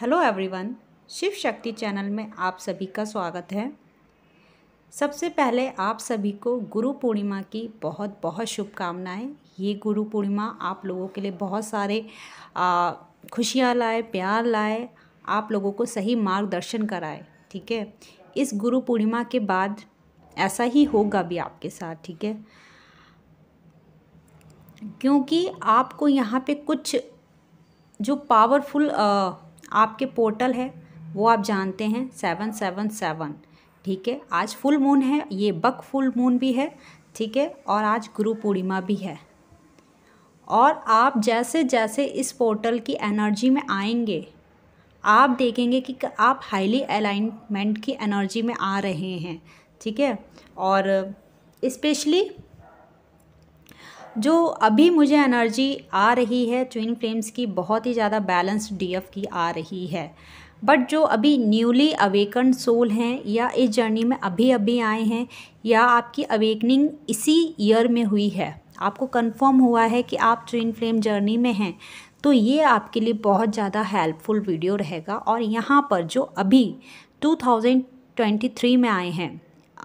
hello everyone Shiv शक्ति channel में आप सभी का स्वागत है सबसे पहले आप सभी को गुरु पूर्णिमा की बहुत बहुत शुभकामनाएं ये गुरु पूर्णिमा आप लोगों के लिए बहुत सारे खुशियाँ लाए प्यार लाए आप लोगों को सही मार्गदर्शन कराए ठीक है इस गुरु पूर्णिमा के बाद ऐसा ही होगा भी आपके साथ ठीक है क्योंकि आपको यहाँ पे कुछ जो पावरफुल आपके पोर्टल है वो आप जानते हैं सेवन सेवन सेवन ठीक है आज फुल मून है ये बक फुल मून भी है ठीक है और आज गुरु पूर्णिमा भी है और आप जैसे जैसे इस पोर्टल की एनर्जी में आएंगे आप देखेंगे कि आप हाईली अलाइनमेंट की एनर्जी में आ रहे हैं ठीक है और इस्पेशली जो अभी मुझे एनर्जी आ रही है ट्विन फ्लेम्स की बहुत ही ज़्यादा बैलेंस्ड डीएफ की आ रही है बट जो अभी न्यूली अवेकन सोल हैं या इस जर्नी में अभी अभी आए हैं या आपकी अवेकनिंग इसी ईयर में हुई है आपको कंफर्म हुआ है कि आप ट्विन फ्लेम जर्नी में हैं तो ये आपके लिए बहुत ज़्यादा हेल्पफुल वीडियो रहेगा और यहाँ पर जो अभी 2023 में आए हैं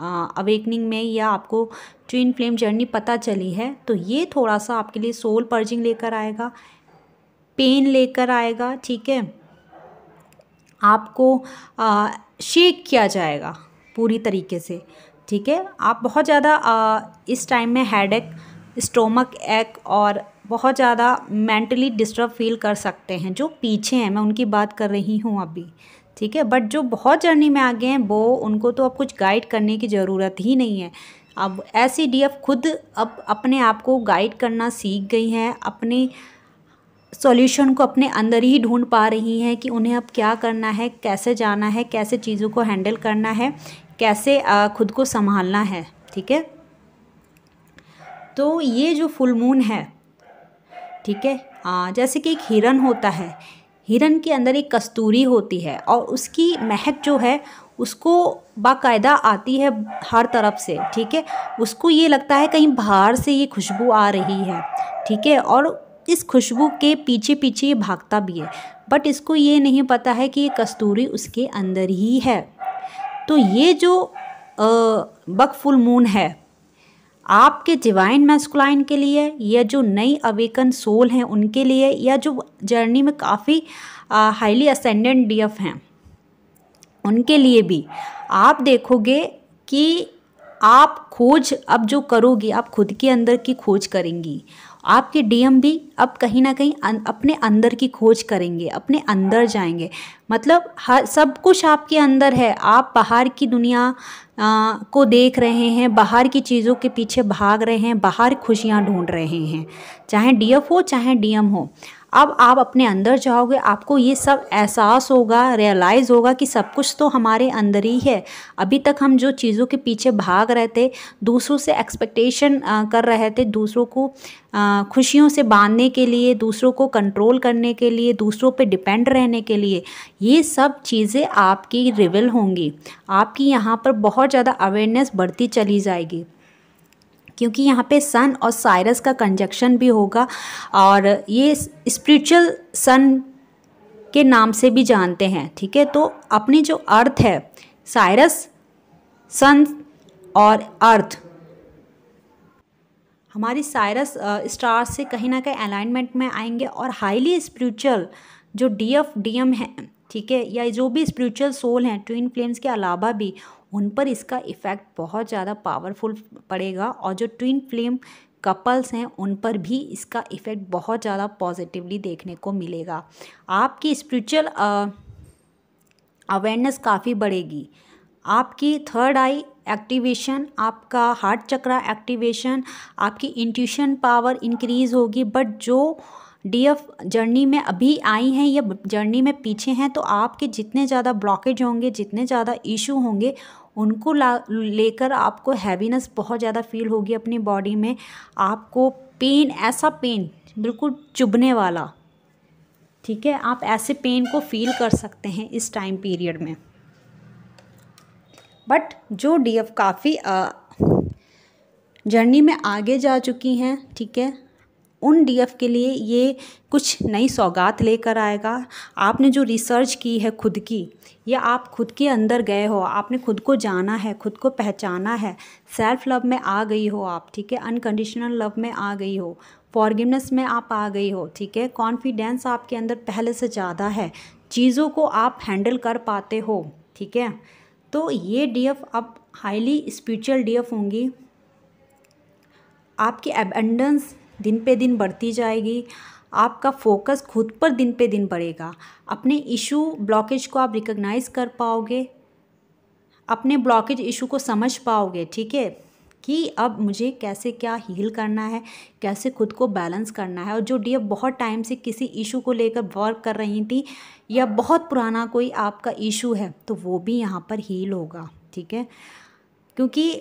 अवेकनिंग में या आपको ट्विन फ्लेम जर्नी पता चली है तो ये थोड़ा सा आपके लिए सोल पर्जिंग लेकर आएगा पेन लेकर आएगा ठीक है आपको आ, शेक किया जाएगा पूरी तरीके से ठीक है आप बहुत ज़्यादा इस टाइम में एक स्टोमक एक और बहुत ज़्यादा मेंटली डिस्टर्ब फील कर सकते हैं जो पीछे हैं मैं उनकी बात कर रही हूँ अभी ठीक है बट जो बहुत जर्नी में आ गए हैं वो उनको तो अब कुछ गाइड करने की ज़रूरत ही नहीं है अब एस डी एफ खुद अब अपने आप को गाइड करना सीख गई हैं अपने सॉल्यूशन को अपने अंदर ही ढूंढ पा रही हैं कि उन्हें अब क्या करना है कैसे जाना है कैसे चीज़ों को हैंडल करना है कैसे खुद को संभालना है ठीक है तो ये जो फुल मून है ठीक है जैसे कि एक हिरन होता है हिरन के अंदर एक कस्तूरी होती है और उसकी महक जो है उसको बाकायदा आती है हर तरफ से ठीक है उसको ये लगता है कहीं बाहर से ये खुशबू आ रही है ठीक है और इस खुशबू के पीछे पीछे ये भागता भी है बट इसको ये नहीं पता है कि ये कस्तूरी उसके अंदर ही है तो ये जो बक फुल मून है आपके डिवाइन मैस्कुलाइन के लिए या जो नई अवेकन सोल हैं उनके लिए या जो जर्नी में काफ़ी हाईली असेंडेंट डी एफ हैं उनके लिए भी आप देखोगे कि आप खोज अब जो करोगे आप खुद के अंदर की खोज करेंगी आपके डीएम भी अब कहीं ना कहीं अपने अंदर की खोज करेंगे अपने अंदर जाएंगे मतलब हर सब कुछ आपके अंदर है आप बाहर की दुनिया आ, को देख रहे हैं बाहर की चीज़ों के पीछे भाग रहे हैं बाहर खुशियाँ ढूंढ रहे हैं चाहे डीएफ हो चाहे डीएम हो अब आप अपने अंदर जाओगे आपको ये सब एहसास होगा रियलाइज़ होगा कि सब कुछ तो हमारे अंदर ही है अभी तक हम जो चीज़ों के पीछे भाग रहे थे दूसरों से एक्सपेक्टेशन कर रहे थे दूसरों को खुशियों से बांधने के लिए दूसरों को कंट्रोल करने के लिए दूसरों पे डिपेंड रहने के लिए ये सब चीज़ें आपकी रिविल होंगी आपकी यहाँ पर बहुत ज़्यादा अवेयरनेस बढ़ती चली जाएगी क्योंकि यहाँ पे सन और साइरस का कंजक्शन भी होगा और ये स्पिरिचुअल सन के नाम से भी जानते हैं ठीक है तो अपनी जो अर्थ है साइरस सन और अर्थ हमारी साइरस स्टार से कहीं ना कहीं अलाइनमेंट में आएंगे और हाईली स्पिरिचुअल जो डी एफ डी एम है ठीक है या जो भी स्पिरिचुअल सोल हैं ट्विन फ्लेम्स के अलावा भी उन पर इसका इफ़ेक्ट बहुत ज़्यादा पावरफुल पड़ेगा और जो ट्विन फ्लेम कपल्स हैं उन पर भी इसका इफ़ेक्ट बहुत ज़्यादा पॉजिटिवली देखने को मिलेगा आपकी स्पिरिचुअल अवेयरनेस काफ़ी बढ़ेगी आपकी थर्ड आई एक्टिवेशन आपका हार्ट चक्रा एक्टिवेशन आपकी इंट्यूशन पावर इंक्रीज़ होगी बट जो डी एफ जर्नी में अभी आई हैं या जर्नी में पीछे हैं तो आपके जितने ज़्यादा ब्लॉकेज होंगे जितने ज़्यादा इशू होंगे उनको ला लेकर आपको हैवीनेस बहुत ज़्यादा फील होगी अपनी बॉडी में आपको पेन ऐसा पेन बिल्कुल चुभने वाला ठीक है आप ऐसे पेन को फील कर सकते हैं इस टाइम पीरियड में बट जो डीएफ काफ़ी जर्नी में आगे जा चुकी हैं ठीक है उन डीएफ के लिए ये कुछ नई सौगात लेकर आएगा आपने जो रिसर्च की है खुद की या आप खुद के अंदर गए हो आपने खुद को जाना है खुद को पहचाना है सेल्फ लव में आ गई हो आप ठीक है अनकंडीशनल लव में आ गई हो फॉरगिवनेस में आप आ गई हो ठीक है कॉन्फिडेंस आपके अंदर पहले से ज़्यादा है चीज़ों को आप हैंडल कर पाते हो ठीक है तो ये एफ अब हाईली स्पिरिचुअल एफ होंगी आपकी एबेंडेंस दिन पे दिन बढ़ती जाएगी आपका फोकस खुद पर दिन पे दिन बढ़ेगा अपने इशू ब्लॉकेज को आप रिकग्नाइज कर पाओगे अपने ब्लॉकेज इशू को समझ पाओगे ठीक है कि अब मुझे कैसे क्या हील करना है कैसे खुद को बैलेंस करना है और जो डी बहुत टाइम से किसी इशू को लेकर वर्क कर रही थी या बहुत पुराना कोई आपका इशू है तो वो भी यहाँ पर हील होगा ठीक है क्योंकि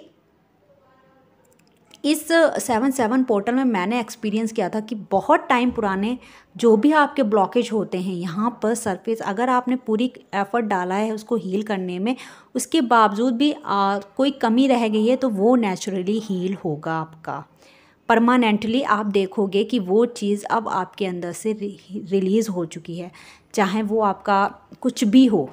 इस सेवन सेवन पोर्टल में मैंने एक्सपीरियंस किया था कि बहुत टाइम पुराने जो भी आपके ब्लॉकेज होते हैं यहाँ पर सरफेस अगर आपने पूरी एफर्ट डाला है उसको हील करने में उसके बावजूद भी आ, कोई कमी रह गई है तो वो नेचुरली हील होगा आपका परमानेंटली आप देखोगे कि वो चीज़ अब आपके अंदर से रिलीज़ हो चुकी है चाहे वो आपका कुछ भी हो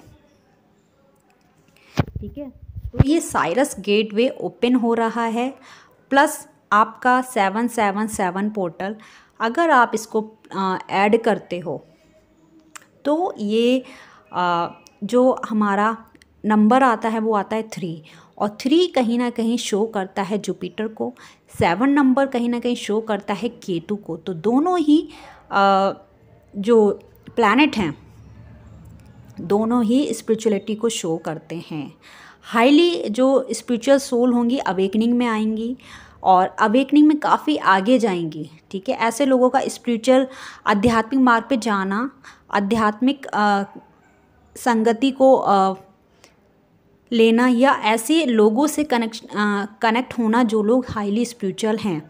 ठीक है तो ये साइरस गेटवे ओपन हो रहा है प्लस आपका सेवन सेवन सेवन पोर्टल अगर आप इसको ऐड करते हो तो ये आ, जो हमारा नंबर आता है वो आता है थ्री और थ्री कहीं ना कहीं शो करता है जुपिटर को सेवन नंबर कहीं ना कहीं शो करता है केतु को तो दोनों ही आ, जो प्लानट हैं दोनों ही स्पिरिचुअलिटी को शो करते हैं हाईली जो स्पिरिचुअल सोल होंगी अवेकनिंग में आएंगी और अवेकनिंग में काफ़ी आगे जाएंगी ठीक है ऐसे लोगों का स्पिरिचुअल आध्यात्मिक मार्ग पे जाना आध्यात्मिक संगति को आ, लेना या ऐसे लोगों से कनेक्श कनेक्ट होना जो लोग हाईली स्पिरिचुअल हैं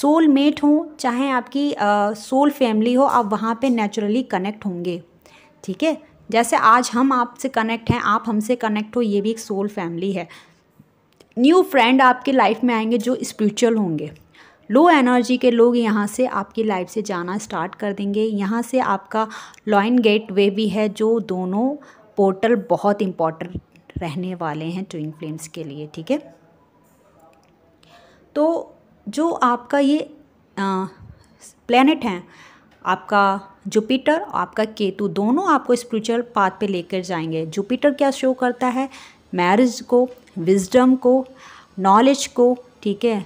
सोल मेट हो चाहे आपकी सोल फैमिली हो आप वहाँ पे नेचुरली कनेक्ट होंगे ठीक है जैसे आज हम आपसे कनेक्ट हैं आप हमसे कनेक्ट हो ये भी एक सोल फैमिली है न्यू फ्रेंड आपके लाइफ में आएंगे जो स्पिरिचुअल होंगे लो एनर्जी के लोग यहाँ से आपकी लाइफ से जाना स्टार्ट कर देंगे यहाँ से आपका लॉइन गेट वे भी है जो दोनों पोर्टल बहुत इम्पॉर्टेंट रहने वाले हैं ट्विन फ्लेम्स के लिए ठीक है तो जो आपका ये प्लैनेट हैं आपका जुपिटर और आपका केतु दोनों आपको स्पिरिचुअल पाथ पे लेकर जाएंगे जुपिटर क्या शो करता है मैरिज को विजडम को नॉलेज को ठीक है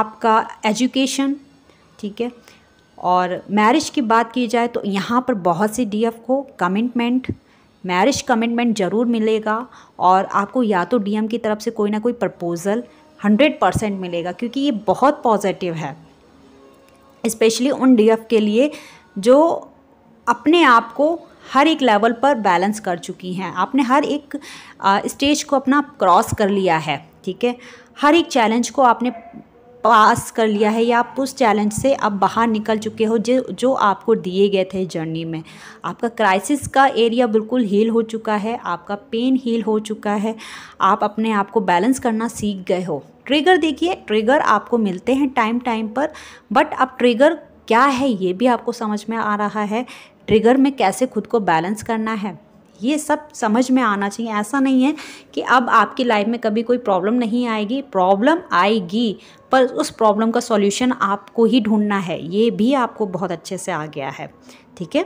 आपका एजुकेशन ठीक है और मैरिज की बात की जाए तो यहाँ पर बहुत सी डी को कमिटमेंट मैरिज कमिटमेंट ज़रूर मिलेगा और आपको या तो डीएम की तरफ से कोई ना कोई प्रपोज़ल हंड्रेड परसेंट मिलेगा क्योंकि ये बहुत पॉजिटिव है स्पेशली उन डी के लिए जो अपने आप को हर एक लेवल पर बैलेंस कर चुकी हैं आपने हर एक स्टेज को अपना क्रॉस कर लिया है ठीक है हर एक चैलेंज को आपने पास कर लिया है या आप उस चैलेंज से आप बाहर निकल चुके हो जो जो आपको दिए गए थे जर्नी में आपका क्राइसिस का एरिया बिल्कुल हील हो चुका है आपका पेन हील हो चुका है आप अपने आप को बैलेंस करना सीख गए हो ट्रिगर देखिए ट्रिगर आपको मिलते हैं टाइम टाइम पर बट अब ट्रिगर क्या है ये भी आपको समझ में आ रहा है ट्रिगर में कैसे खुद को बैलेंस करना है ये सब समझ में आना चाहिए ऐसा नहीं है कि अब आपकी लाइफ में कभी कोई प्रॉब्लम नहीं आएगी प्रॉब्लम आएगी पर उस प्रॉब्लम का सॉल्यूशन आपको ही ढूंढना है ये भी आपको बहुत अच्छे से आ गया है ठीक है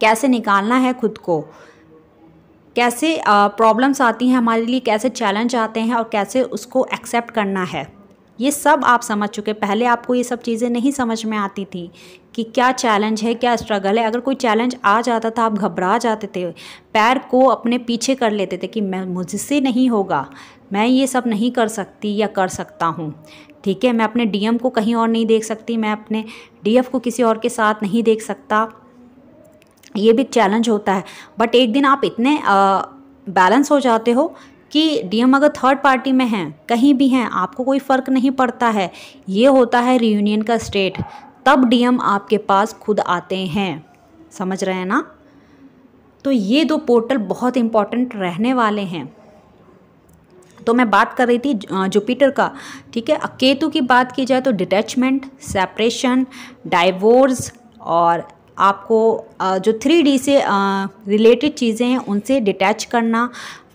कैसे निकालना है खुद को कैसे प्रॉब्लम्स आती हैं हमारे लिए कैसे चैलेंज आते हैं और कैसे उसको एक्सेप्ट करना है ये सब आप समझ चुके पहले आपको ये सब चीज़ें नहीं समझ में आती थी कि क्या चैलेंज है क्या स्ट्रगल है अगर कोई चैलेंज आ जाता था आप घबरा जाते थे पैर को अपने पीछे कर लेते थे कि मैं मुझसे नहीं होगा मैं ये सब नहीं कर सकती या कर सकता हूँ ठीक है मैं अपने डीएम को कहीं और नहीं देख सकती मैं अपने डीएफ को किसी और के साथ नहीं देख सकता ये भी चैलेंज होता है बट एक दिन आप इतने बैलेंस हो जाते हो कि डीएम अगर थर्ड पार्टी में हैं कहीं भी हैं आपको कोई फ़र्क नहीं पड़ता है ये होता है रीयूनियन का स्टेट तब डीएम आपके पास खुद आते हैं समझ रहे हैं ना तो ये दो पोर्टल बहुत इम्पॉर्टेंट रहने वाले हैं तो मैं बात कर रही थी जुपिटर का ठीक है केतु की बात की जाए तो डिटैचमेंट सेपरेशन डाइवोर्स और आपको जो थ्री से रिलेटेड चीज़ें हैं उनसे डिटैच करना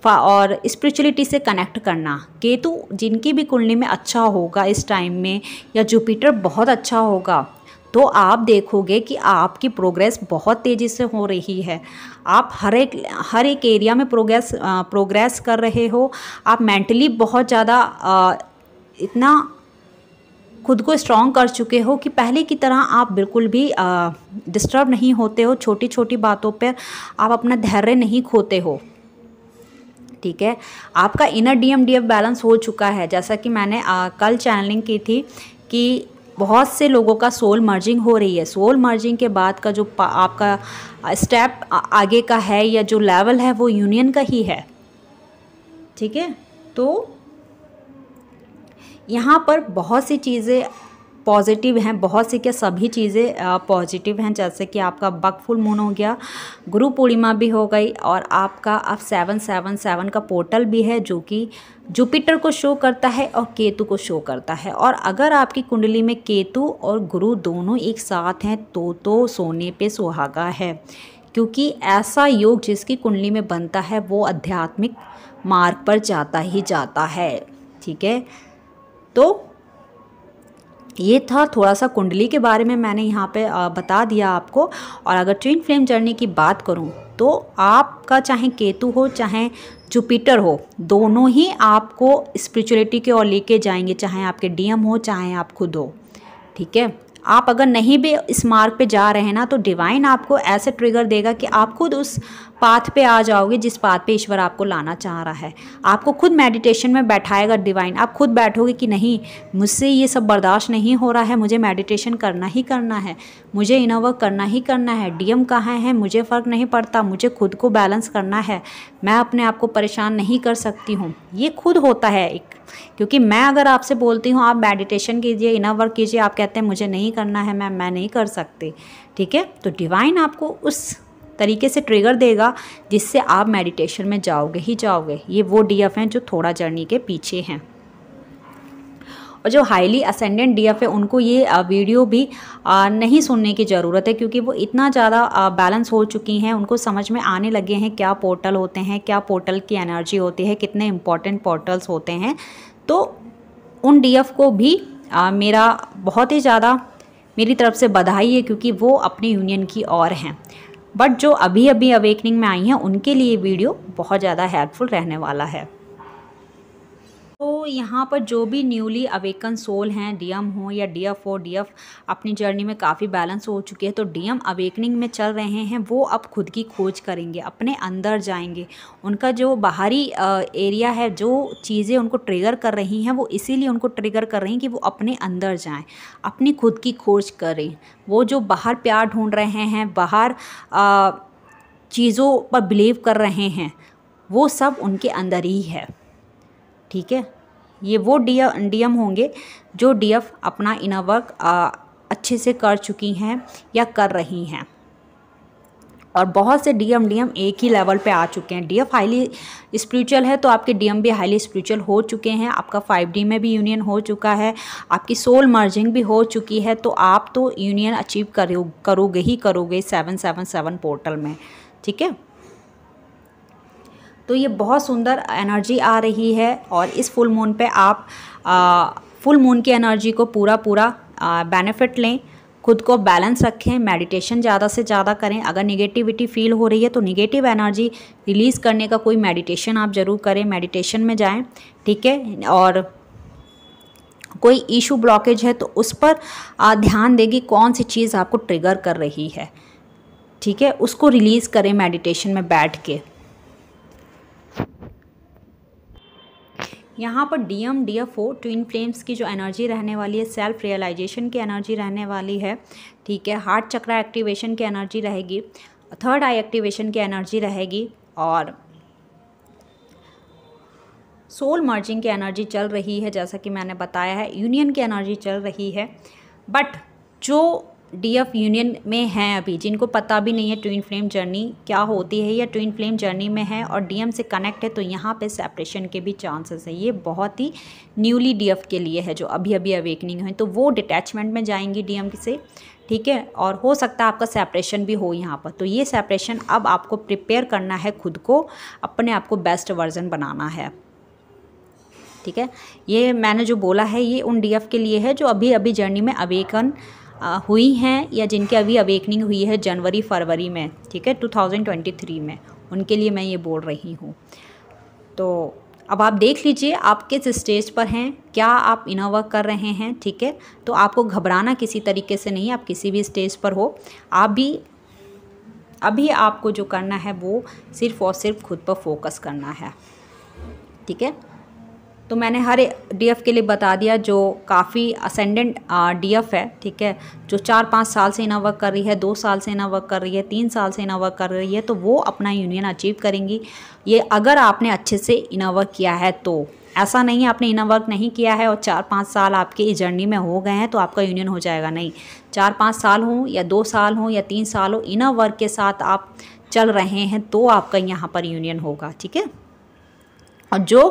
और स्पिरिचुअलिटी से कनेक्ट करना केतु जिनकी भी कुंडली में अच्छा होगा इस टाइम में या जुपिटर बहुत अच्छा होगा तो आप देखोगे कि आपकी प्रोग्रेस बहुत तेज़ी से हो रही है आप हर एक हर एक एरिया में प्रोग्रेस प्रोग्रेस कर रहे हो आप मेंटली बहुत ज़्यादा इतना खुद को स्ट्रॉन्ग कर चुके हो कि पहले की तरह आप बिल्कुल भी डिस्टर्ब नहीं होते हो छोटी छोटी बातों पर आप अपना धैर्य नहीं खोते हो ठीक है आपका इनर डी एफ बैलेंस हो चुका है जैसा कि मैंने आ, कल चैनलिंग की थी कि बहुत से लोगों का सोल मर्जिंग हो रही है सोल मर्जिंग के बाद का जो आपका स्टेप आगे का है या जो लेवल है वो यूनियन का ही है ठीक है तो यहाँ पर बहुत सी चीज़ें पॉजिटिव हैं बहुत सी क्या सभी चीज़ें पॉजिटिव हैं जैसे कि आपका बक फुल मून हो गया गुरु पूर्णिमा भी हो गई और आपका अब सेवन सेवन सेवन का पोर्टल भी है जो कि जुपिटर को शो करता है और केतु को शो करता है और अगर आपकी कुंडली में केतु और गुरु दोनों एक साथ हैं तो तो सोने पे सुहागा है क्योंकि ऐसा योग जिसकी कुंडली में बनता है वो आध्यात्मिक मार्ग पर जाता ही जाता है ठीक है तो ये था थोड़ा सा कुंडली के बारे में मैंने यहाँ पे बता दिया आपको और अगर ट्विन फ्लेम जर्नी की बात करूँ तो आपका चाहे केतु हो चाहे जुपिटर हो दोनों ही आपको स्पिरिचुअलिटी की ओर लेके जाएंगे चाहे आपके डीएम हो चाहे आप खुद हो ठीक है आप अगर नहीं भी इस मार्ग पे जा रहे हैं ना तो डिवाइन आपको ऐसे ट्रिगर देगा कि आप खुद उस पाथ पे आ जाओगे जिस पाथ पे ईश्वर आपको लाना चाह रहा है आपको खुद मेडिटेशन में बैठाएगा डिवाइन आप खुद बैठोगे कि नहीं मुझसे ये सब बर्दाश्त नहीं हो रहा है मुझे मेडिटेशन करना ही करना है मुझे इनर करना ही करना है डीएम कहाँ है मुझे फ़र्क नहीं पड़ता मुझे खुद को बैलेंस करना है मैं अपने आप को परेशान नहीं कर सकती हूँ ये खुद होता है एक क्योंकि मैं अगर आपसे बोलती हूँ आप मेडिटेशन कीजिए इनर वर्क कीजिए आप कहते हैं मुझे नहीं करना है मैम मैं नहीं कर सकती ठीक है तो डिवाइन आपको उस तरीके से ट्रिगर देगा जिससे आप मेडिटेशन में जाओगे ही जाओगे ये वो डी एफ हैं जो थोड़ा जर्नी के पीछे हैं और जो हाईली असेंडेंट डी है उनको ये वीडियो भी नहीं सुनने की ज़रूरत है क्योंकि वो इतना ज़्यादा बैलेंस हो चुकी हैं उनको समझ में आने लगे हैं क्या पोर्टल होते हैं क्या पोर्टल की एनर्जी होती है कितने इंपॉर्टेंट पोर्टल्स होते हैं तो उन डी को भी आ, मेरा बहुत ही ज़्यादा मेरी तरफ से बधाई है क्योंकि वो अपने यूनियन की और हैं बट जो अभी अभी अवेकनिंग में आई हैं उनके लिए वीडियो बहुत ज़्यादा हेल्पफुल रहने वाला है तो यहाँ पर जो भी न्यूली अवेकन सोल हैं डीएम हो या डीएफ हो डीएफ अपनी जर्नी में काफ़ी बैलेंस हो चुके हैं तो डीएम अवेकनिंग में चल रहे हैं वो अब खुद की खोज करेंगे अपने अंदर जाएंगे उनका जो बाहरी एरिया है जो चीज़ें उनको ट्रिगर कर रही हैं वो इसीलिए उनको ट्रिगर कर रही हैं कि वो अपने अंदर जाएँ अपनी खुद की खोज करें वो जो बाहर प्यार ढूँढ रहे हैं बाहर चीज़ों पर बिलीव कर रहे हैं वो सब उनके अंदर ही है ठीक है ये वो डी डीएम होंगे जो डीएफ अपना इनर वर्क अच्छे से कर चुकी हैं या कर रही हैं और बहुत से डीएम डीएम एक ही लेवल पे आ चुके हैं डीएफ हाईली स्पिरिचुअल है तो आपके डीएम भी हाईली स्पिरिचुअल हो चुके हैं आपका फाइव डी में भी यूनियन हो चुका है आपकी सोल मर्जिंग भी हो चुकी है तो आप तो यूनियन अचीव करो करोगे ही करोगे सेवन सेवन सेवन पोर्टल में ठीक है तो ये बहुत सुंदर एनर्जी आ रही है और इस फुल मून पे आप आ, फुल मून की एनर्जी को पूरा पूरा बेनिफिट लें खुद को बैलेंस रखें मेडिटेशन ज़्यादा से ज़्यादा करें अगर निगेटिविटी फील हो रही है तो निगेटिव एनर्जी रिलीज़ करने का कोई मेडिटेशन आप ज़रूर करें मेडिटेशन में जाएं ठीक है और कोई इशू ब्लॉकेज है तो उस पर ध्यान देगी कौन सी चीज़ आपको ट्रिगर कर रही है ठीक है उसको रिलीज़ करें मेडिटेशन में बैठ के यहाँ पर D M D F O twin flames की जो एनर्जी रहने वाली है सेल्फ रियलाइजेशन की एनर्जी रहने वाली है ठीक है हार्ट चक्रा एक्टिवेशन की एनर्जी रहेगी थर्ड आई एक्टिवेशन की एनर्जी रहेगी और सोल मर्जिंग की एनर्जी चल रही है जैसा कि मैंने बताया है यूनियन की एनर्जी चल रही है बट जो डी एफ यूनियन में हैं अभी जिनको पता भी नहीं है ट्विन फ्लेम जर्नी क्या होती है या ट्विन फ्लेम जर्नी में है और डीएम से कनेक्ट है तो यहाँ पे सेपरेशन के भी चांसेस है ये बहुत ही न्यूली डी एफ के लिए है जो अभी अभी अवेकनिंग है तो वो डिटैचमेंट में जाएंगी डीएम से ठीक है और हो सकता है आपका सेपरेशन भी हो यहाँ पर तो ये सेपरेशन अब आपको प्रिपेयर करना है खुद को अपने आप को बेस्ट वर्जन बनाना है ठीक है ये मैंने जो बोला है ये उन एफ के लिए है जो अभी अभी जर्नी में अवेकन हुई हैं या जिनके अभी अवेकनिंग हुई है जनवरी फरवरी में ठीक है 2023 में उनके लिए मैं ये बोल रही हूँ तो अब आप देख लीजिए आप किस स्टेज पर हैं क्या आप इनर वर्क कर रहे हैं ठीक है तो आपको घबराना किसी तरीके से नहीं आप किसी भी स्टेज पर हो आप भी अभी आपको जो करना है वो सिर्फ़ और सिर्फ खुद पर फोकस करना है ठीक है तो मैंने हर डीएफ के लिए बता दिया जो काफ़ी असेंडेंट डीएफ है ठीक है जो चार पाँच साल से इना वर्क कर रही है दो साल से इना वर्क कर रही है तीन साल से इना वर्क कर रही है तो वो अपना यूनियन अचीव करेंगी ये अगर आपने अच्छे से इना वर्क किया है तो ऐसा नहीं है आपने इना वर्क नहीं किया है और चार पाँच साल आपके इस जर्नी में हो गए हैं तो आपका यूनियन हो जाएगा नहीं चार पाँच साल हों या दो साल हों या तीन साल हो इना वर्क के साथ आप चल रहे हैं तो आपका यहाँ पर यूनियन होगा ठीक है और जो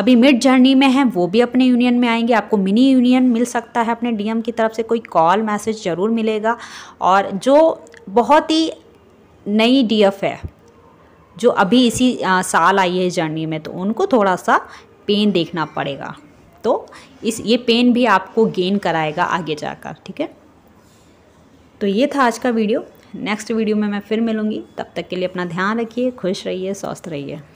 अभी मिड जर्नी में हैं वो भी अपने यूनियन में आएंगे आपको मिनी यूनियन मिल सकता है अपने डीएम की तरफ से कोई कॉल मैसेज ज़रूर मिलेगा और जो बहुत ही नई डीएफ है जो अभी इसी आ, साल आई है जर्नी में तो उनको थोड़ा सा पेन देखना पड़ेगा तो इस ये पेन भी आपको गेन कराएगा आगे जाकर ठीक है तो ये था आज का वीडियो नेक्स्ट वीडियो में मैं फिर मिलूँगी तब तक के लिए अपना ध्यान रखिए खुश रहिए स्वस्थ रहिए